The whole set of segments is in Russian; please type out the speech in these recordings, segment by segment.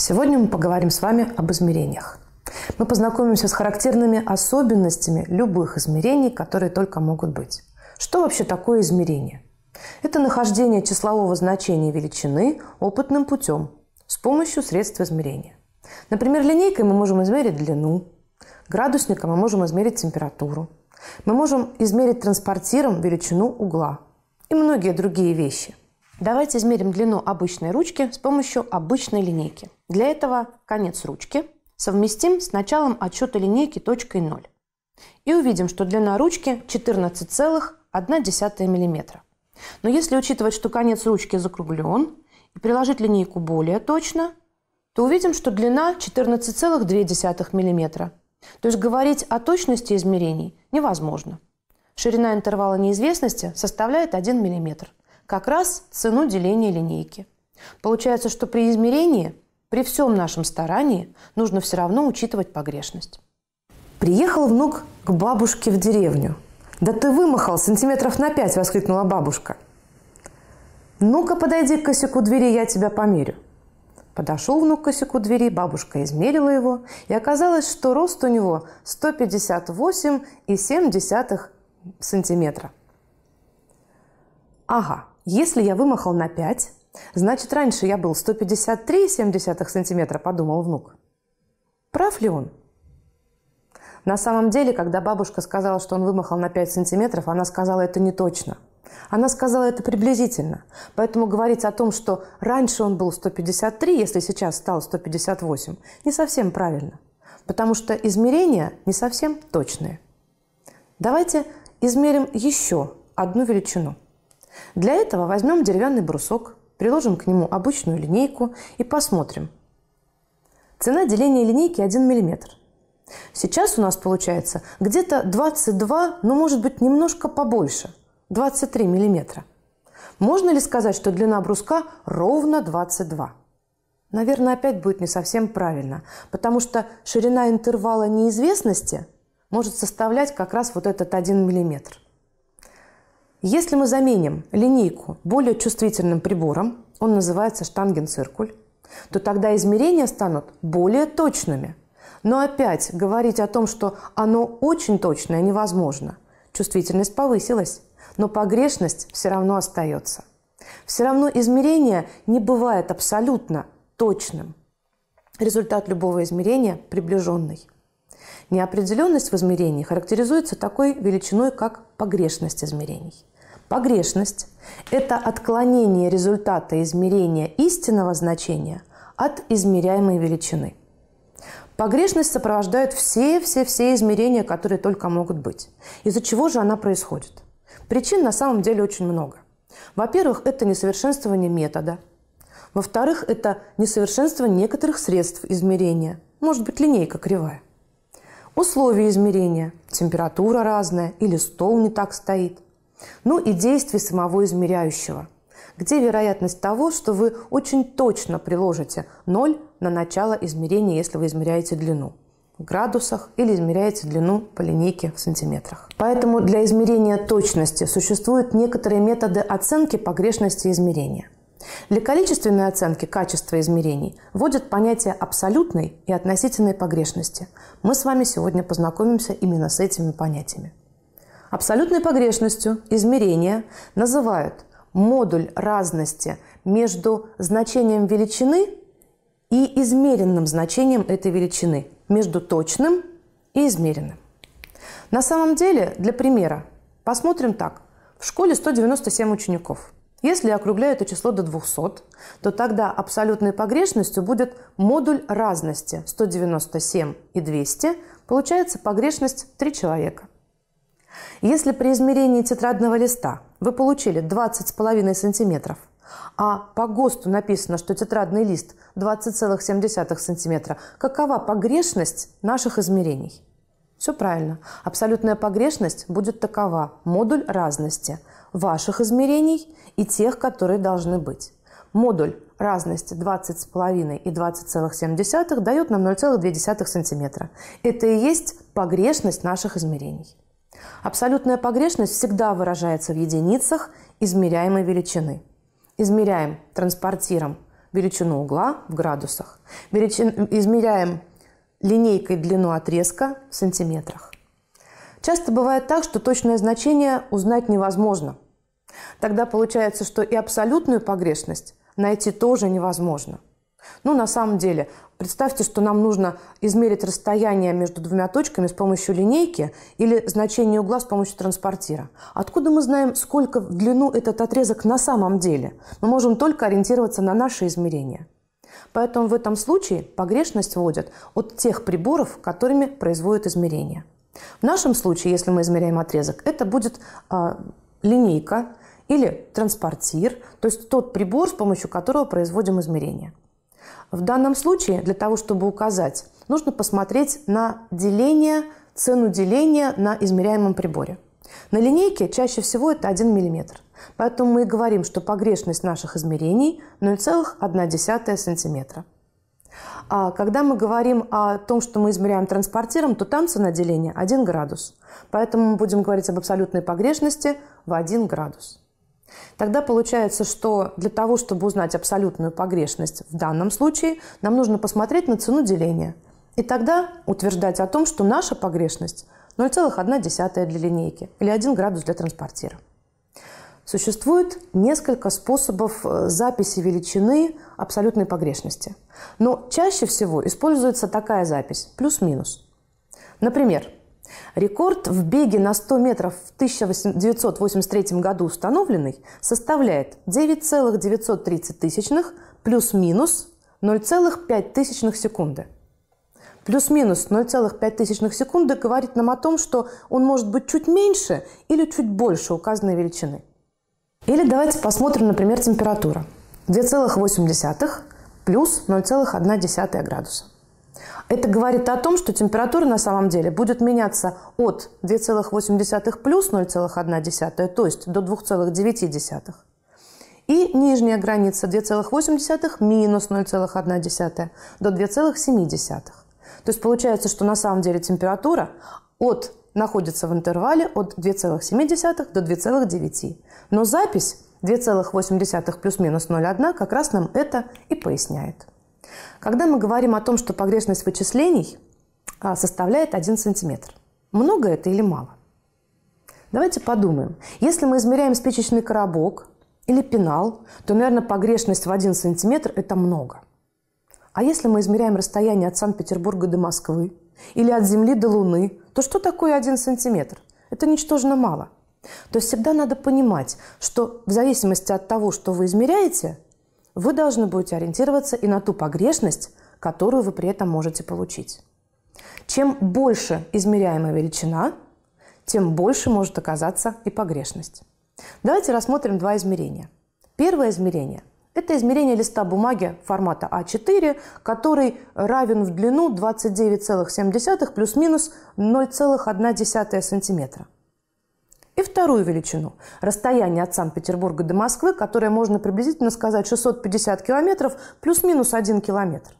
Сегодня мы поговорим с вами об измерениях. Мы познакомимся с характерными особенностями любых измерений, которые только могут быть. Что вообще такое измерение? Это нахождение числового значения величины опытным путем с помощью средств измерения. Например, линейкой мы можем измерить длину, градусником мы можем измерить температуру, мы можем измерить транспортиром величину угла и многие другие вещи. Давайте измерим длину обычной ручки с помощью обычной линейки. Для этого конец ручки совместим с началом отсчета линейки точкой 0. И увидим, что длина ручки 14,1 мм. Но если учитывать, что конец ручки закруглен, и приложить линейку более точно, то увидим, что длина 14,2 мм. То есть говорить о точности измерений невозможно. Ширина интервала неизвестности составляет 1 мм как раз цену деления линейки. Получается, что при измерении, при всем нашем старании, нужно все равно учитывать погрешность. Приехал внук к бабушке в деревню. «Да ты вымахал сантиметров на пять!» – воскликнула бабушка. «Ну-ка, подойди к косяку двери, я тебя померю». Подошел внук к косяку двери, бабушка измерила его, и оказалось, что рост у него 158,7 сантиметра. Ага, если я вымахал на 5, значит, раньше я был 153,7 сантиметра, подумал внук. Прав ли он? На самом деле, когда бабушка сказала, что он вымахал на 5 сантиметров, она сказала это не точно. Она сказала это приблизительно. Поэтому говорить о том, что раньше он был 153, если сейчас стал 158, не совсем правильно. Потому что измерения не совсем точные. Давайте измерим еще одну величину – для этого возьмем деревянный брусок, приложим к нему обычную линейку и посмотрим. Цена деления линейки 1 мм. Сейчас у нас получается где-то 22, но ну, может быть немножко побольше, 23 мм. Можно ли сказать, что длина бруска ровно 22? Наверное, опять будет не совсем правильно, потому что ширина интервала неизвестности может составлять как раз вот этот 1 миллиметр – если мы заменим линейку более чувствительным прибором, он называется штангенциркуль, то тогда измерения станут более точными. Но опять говорить о том, что оно очень точное, невозможно. Чувствительность повысилась, но погрешность все равно остается. Все равно измерение не бывает абсолютно точным. Результат любого измерения приближенный. Неопределенность в измерении характеризуется такой величиной, как погрешность измерений. Погрешность – это отклонение результата измерения истинного значения от измеряемой величины. Погрешность сопровождает все-все-все измерения, которые только могут быть. Из-за чего же она происходит? Причин на самом деле очень много. Во-первых, это несовершенствование метода. Во-вторых, это несовершенство некоторых средств измерения. Может быть, линейка кривая. Условия измерения. Температура разная или стол не так стоит – ну и действий самого измеряющего, где вероятность того, что вы очень точно приложите 0 на начало измерения, если вы измеряете длину в градусах или измеряете длину по линейке в сантиметрах. Поэтому для измерения точности существуют некоторые методы оценки погрешности измерения. Для количественной оценки качества измерений вводят понятие абсолютной и относительной погрешности. Мы с вами сегодня познакомимся именно с этими понятиями. Абсолютной погрешностью измерения называют модуль разности между значением величины и измеренным значением этой величины, между точным и измеренным. На самом деле, для примера, посмотрим так. В школе 197 учеников. Если округляю это число до 200, то тогда абсолютной погрешностью будет модуль разности 197 и 200, получается погрешность 3 человека. Если при измерении тетрадного листа вы получили 20,5 см, а по ГОСТу написано, что тетрадный лист 20,7 см, какова погрешность наших измерений? Все правильно. Абсолютная погрешность будет такова. Модуль разности ваших измерений и тех, которые должны быть. Модуль разности 20,5 и 20,7 дает нам 0,2 см. Это и есть погрешность наших измерений. Абсолютная погрешность всегда выражается в единицах измеряемой величины. Измеряем транспортиром величину угла в градусах. Величин... Измеряем линейкой длину отрезка в сантиметрах. Часто бывает так, что точное значение узнать невозможно. Тогда получается, что и абсолютную погрешность найти тоже невозможно – ну, на самом деле, представьте, что нам нужно измерить расстояние между двумя точками с помощью линейки или значение угла с помощью транспортира. Откуда мы знаем, сколько в длину этот отрезок на самом деле? Мы можем только ориентироваться на наши измерения. Поэтому в этом случае погрешность вводят от тех приборов, которыми производят измерения. В нашем случае, если мы измеряем отрезок, это будет э, линейка или транспортир, то есть тот прибор, с помощью которого производим измерения. В данном случае для того, чтобы указать, нужно посмотреть на деление, цену деления на измеряемом приборе. На линейке чаще всего это 1 мм. Поэтому мы и говорим, что погрешность наших измерений 0,1 см. А когда мы говорим о том, что мы измеряем транспортиром, то там цена деления 1 градус. Поэтому мы будем говорить об абсолютной погрешности в 1 градус. Тогда получается, что для того, чтобы узнать абсолютную погрешность в данном случае, нам нужно посмотреть на цену деления. И тогда утверждать о том, что наша погрешность 0,1 для линейки или 1 градус для транспортира. Существует несколько способов э, записи величины абсолютной погрешности. Но чаще всего используется такая запись – плюс-минус. Например, Рекорд в беге на 100 метров в 1983 году установленный составляет 9,930 тысячных плюс-минус 0,5 секунды. Плюс-минус 0,5 секунды говорит нам о том, что он может быть чуть меньше или чуть больше указанной величины. Или давайте посмотрим, например, температура. 2,8 плюс 0,1 градуса. Это говорит о том, что температура на самом деле будет меняться от 2,8 плюс 0,1, то есть до 2,9. И нижняя граница 2,8 минус 0,1 до 2,7. То есть получается, что на самом деле температура от, находится в интервале от 2,7 до 2,9. Но запись 2,8 плюс минус 0,1 как раз нам это и поясняет. Когда мы говорим о том, что погрешность вычислений а, составляет 1 сантиметр, много это или мало? Давайте подумаем. Если мы измеряем спичечный коробок или пенал, то, наверное, погрешность в 1 сантиметр – это много. А если мы измеряем расстояние от Санкт-Петербурга до Москвы или от Земли до Луны, то что такое 1 сантиметр? Это ничтожно мало. То есть всегда надо понимать, что в зависимости от того, что вы измеряете – вы должны будете ориентироваться и на ту погрешность, которую вы при этом можете получить. Чем больше измеряемая величина, тем больше может оказаться и погрешность. Давайте рассмотрим два измерения. Первое измерение – это измерение листа бумаги формата А4, который равен в длину 29,7 плюс-минус 0,1 сантиметра. И вторую величину – расстояние от Санкт-Петербурга до Москвы, которое можно приблизительно сказать 650 километров плюс-минус 1 километр.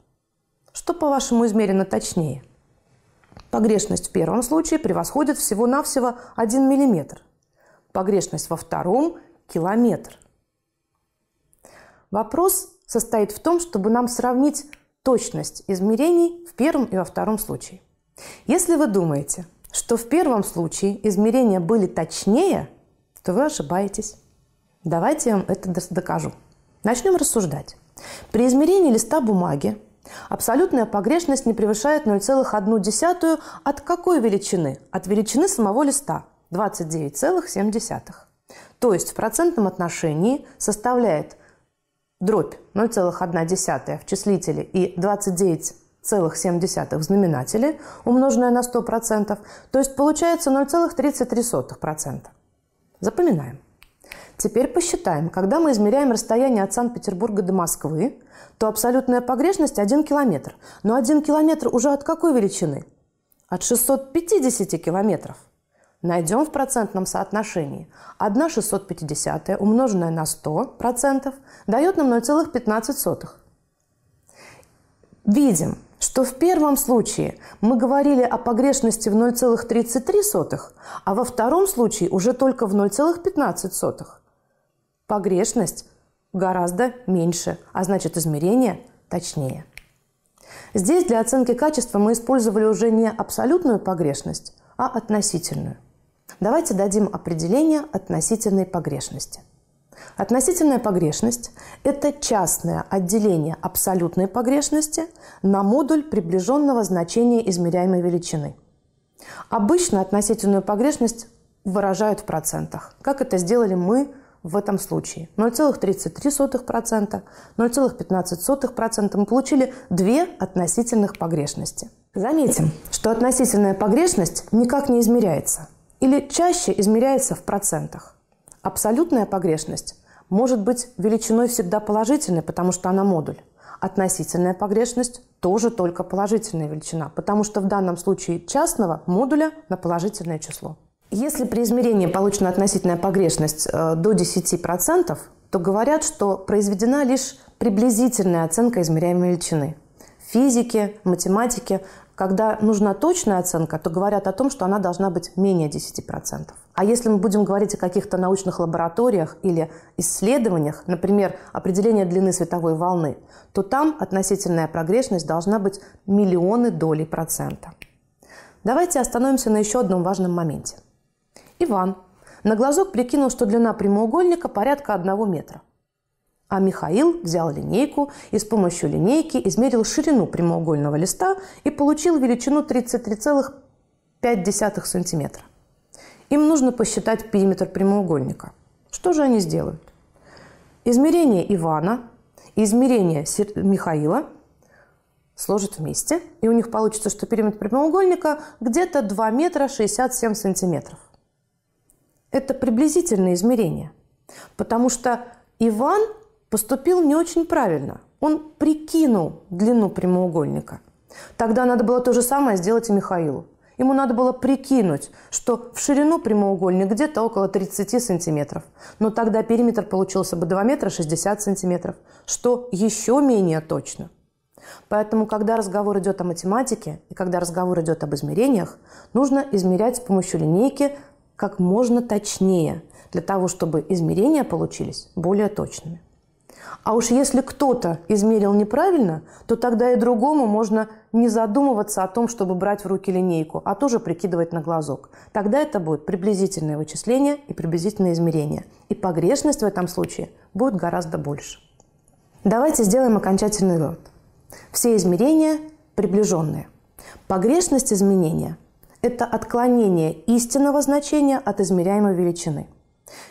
Что, по-вашему, измерено точнее? Погрешность в первом случае превосходит всего-навсего 1 мм. Погрешность во втором – километр. Вопрос состоит в том, чтобы нам сравнить точность измерений в первом и во втором случае. Если вы думаете – что в первом случае измерения были точнее, то вы ошибаетесь. Давайте я вам это докажу. Начнем рассуждать. При измерении листа бумаги абсолютная погрешность не превышает 0,1 от какой величины? От величины самого листа 29,7. То есть в процентном отношении составляет дробь 0,1 в числителе и 29 0,7 в знаменателе, умноженное на 100%, то есть получается 0,33%. Запоминаем. Теперь посчитаем, когда мы измеряем расстояние от Санкт-Петербурга до Москвы, то абсолютная погрешность 1 километр. Но 1 километр уже от какой величины? От 650 километров. Найдем в процентном соотношении. 1 650 умноженное на 100% дает нам 0,15. Видим, что в первом случае мы говорили о погрешности в 0,33, а во втором случае уже только в 0,15. Погрешность гораздо меньше, а значит измерение точнее. Здесь для оценки качества мы использовали уже не абсолютную погрешность, а относительную. Давайте дадим определение относительной погрешности. Относительная погрешность – это частное отделение абсолютной погрешности на модуль приближенного значения измеряемой величины. Обычно относительную погрешность выражают в процентах, как это сделали мы в этом случае. 0,33%, 0,15% мы получили две относительных погрешности. Заметим, что относительная погрешность никак не измеряется или чаще измеряется в процентах. Абсолютная погрешность может быть величиной всегда положительной, потому что она модуль. Относительная погрешность тоже только положительная величина, потому что в данном случае частного модуля на положительное число. Если при измерении получена относительная погрешность э, до 10%, то говорят, что произведена лишь приблизительная оценка измеряемой величины. В физике, математике когда нужна точная оценка, то говорят о том, что она должна быть менее 10%. А если мы будем говорить о каких-то научных лабораториях или исследованиях, например, определение длины световой волны, то там относительная погрешность должна быть миллионы долей процента. Давайте остановимся на еще одном важном моменте. Иван на глазок прикинул, что длина прямоугольника порядка 1 метра. А Михаил взял линейку и с помощью линейки измерил ширину прямоугольного листа и получил величину 33,5 см. Им нужно посчитать периметр прямоугольника. Что же они сделают? Измерение Ивана и измерение Михаила сложат вместе, и у них получится, что периметр прямоугольника где-то 2 метра 67 сантиметров. Это приблизительное измерение, потому что Иван поступил не очень правильно. Он прикинул длину прямоугольника. Тогда надо было то же самое сделать и Михаилу. Ему надо было прикинуть, что в ширину прямоугольник где-то около 30 сантиметров. Но тогда периметр получился бы 2 метра 60 сантиметров, что еще менее точно. Поэтому, когда разговор идет о математике и когда разговор идет об измерениях, нужно измерять с помощью линейки как можно точнее, для того, чтобы измерения получились более точными. А уж если кто-то измерил неправильно, то тогда и другому можно не задумываться о том, чтобы брать в руки линейку, а тоже прикидывать на глазок. Тогда это будет приблизительное вычисление и приблизительное измерение. И погрешность в этом случае будет гораздо больше. Давайте сделаем окончательный вывод. Все измерения приближенные. Погрешность изменения – это отклонение истинного значения от измеряемой величины –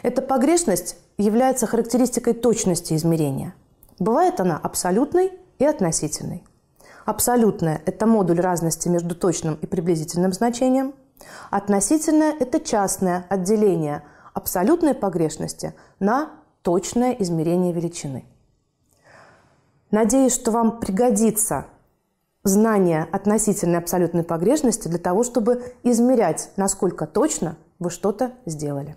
эта погрешность является характеристикой точности измерения. Бывает она абсолютной и относительной. Абсолютная – это модуль разности между точным и приблизительным значением. Относительная – это частное отделение абсолютной погрешности на точное измерение величины. Надеюсь, что вам пригодится знание относительной абсолютной погрешности для того, чтобы измерять, насколько точно вы что-то сделали.